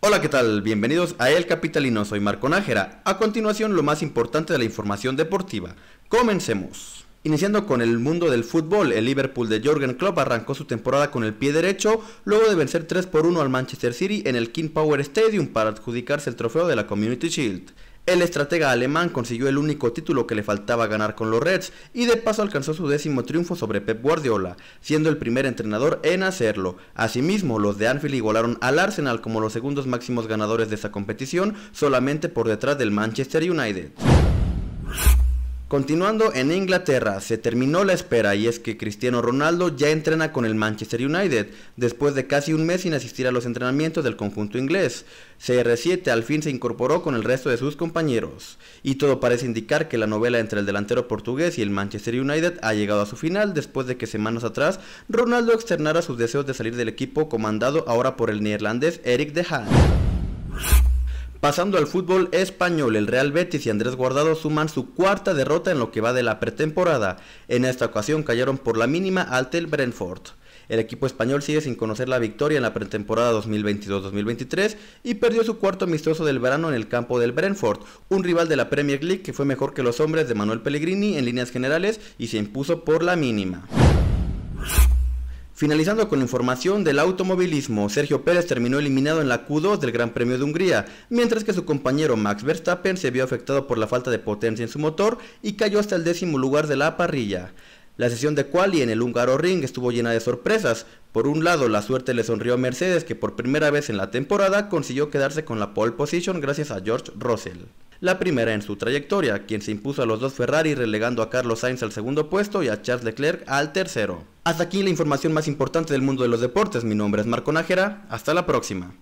Hola, ¿qué tal? Bienvenidos a El Capitalino, soy Marco Nájera. A continuación, lo más importante de la información deportiva. Comencemos. Iniciando con el mundo del fútbol, el Liverpool de Jürgen Klopp arrancó su temporada con el pie derecho luego de vencer 3 por 1 al Manchester City en el King Power Stadium para adjudicarse el trofeo de la Community Shield. El estratega alemán consiguió el único título que le faltaba ganar con los Reds y de paso alcanzó su décimo triunfo sobre Pep Guardiola, siendo el primer entrenador en hacerlo. Asimismo, los de Anfield igualaron al Arsenal como los segundos máximos ganadores de esa competición, solamente por detrás del Manchester United. Continuando en Inglaterra, se terminó la espera y es que Cristiano Ronaldo ya entrena con el Manchester United después de casi un mes sin asistir a los entrenamientos del conjunto inglés. CR7 al fin se incorporó con el resto de sus compañeros y todo parece indicar que la novela entre el delantero portugués y el Manchester United ha llegado a su final después de que semanas atrás Ronaldo externara sus deseos de salir del equipo comandado ahora por el neerlandés Eric De Haan. Pasando al fútbol español, el Real Betis y Andrés Guardado suman su cuarta derrota en lo que va de la pretemporada. En esta ocasión cayeron por la mínima al el Brentford. El equipo español sigue sin conocer la victoria en la pretemporada 2022-2023 y perdió su cuarto amistoso del verano en el campo del Brentford, un rival de la Premier League que fue mejor que los hombres de Manuel Pellegrini en líneas generales y se impuso por la mínima. Finalizando con información del automovilismo, Sergio Pérez terminó eliminado en la Q2 del Gran Premio de Hungría, mientras que su compañero Max Verstappen se vio afectado por la falta de potencia en su motor y cayó hasta el décimo lugar de la parrilla. La sesión de quali en el húngaro ring estuvo llena de sorpresas. Por un lado, la suerte le sonrió a Mercedes, que por primera vez en la temporada consiguió quedarse con la pole position gracias a George Russell la primera en su trayectoria, quien se impuso a los dos Ferrari relegando a Carlos Sainz al segundo puesto y a Charles Leclerc al tercero. Hasta aquí la información más importante del mundo de los deportes, mi nombre es Marco Nájera, hasta la próxima.